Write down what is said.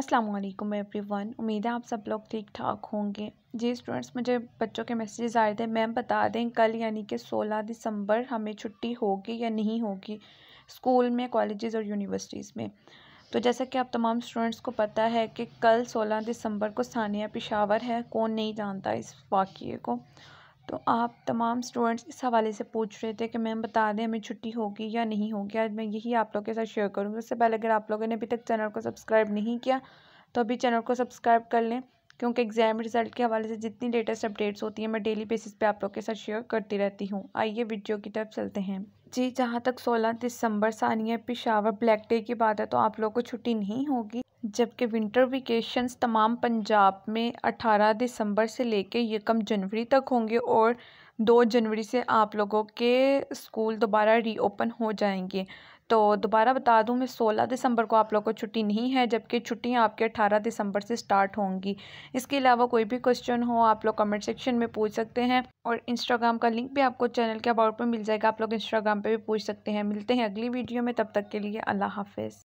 अस्सलाम वालेकुम एवरीवन उम्मीद है आप सब लोग ठीक ठाक होंगे जी स्टूडेंट्स मुझे बच्चों के मैसेजेस आए थे मैम बता दें कल यानी कि 16 दिसंबर हमें छुट्टी होगी या नहीं होगी स्कूल में कॉलेजेस और यूनिवर्सिटीज़ में तो जैसा कि आप तमाम स्टूडेंट्स को पता है कि कल 16 दिसंबर को सानिया पिशावर है कौन नहीं जानता इस वाक्य को तो आप तमाम स्टूडेंट्स इस हवाले से पूछ रहे थे कि मैम बता दें हमें छुट्टी होगी या नहीं होगी आज मैं यही आप लोगों के साथ शेयर करूँगी उससे पहले अगर आप लोगों ने अभी तक चैनल को सब्सक्राइब नहीं किया तो अभी चैनल को सब्सक्राइब कर लें क्योंकि एग्ज़ाम रिज़ल्ट के हवाले से जितनी लेटेस्ट अपडेट्स होती हैं मैं डेली बेसिस पे आप लोग के साथ शेयर करती रहती हूँ आइए वीडियो की तरफ चलते हैं जी जहाँ तक 16 दिसंबर सानिया पिशावर ब्लैक डे की बात है तो आप लोगों को छुट्टी नहीं होगी जबकि विंटर वेकेशंस तमाम पंजाब में 18 दिसंबर से लेके यकम जनवरी तक होंगे और दो जनवरी से आप लोगों के स्कूल दोबारा रीओपन हो जाएंगे तो दोबारा बता दूं मैं 16 दिसंबर को आप लोग को छुट्टी नहीं है जबकि छुट्टियां आपके 18 दिसंबर से स्टार्ट होंगी इसके अलावा कोई भी क्वेश्चन हो आप लोग कमेंट सेक्शन में पूछ सकते हैं और इंस्टाग्राम का लिंक भी आपको चैनल के अबाउट में मिल जाएगा आप लोग इंस्टाग्राम पर भी पूछ सकते हैं मिलते हैं अगली वीडियो में तब तक के लिए अल्लाह हाफिज़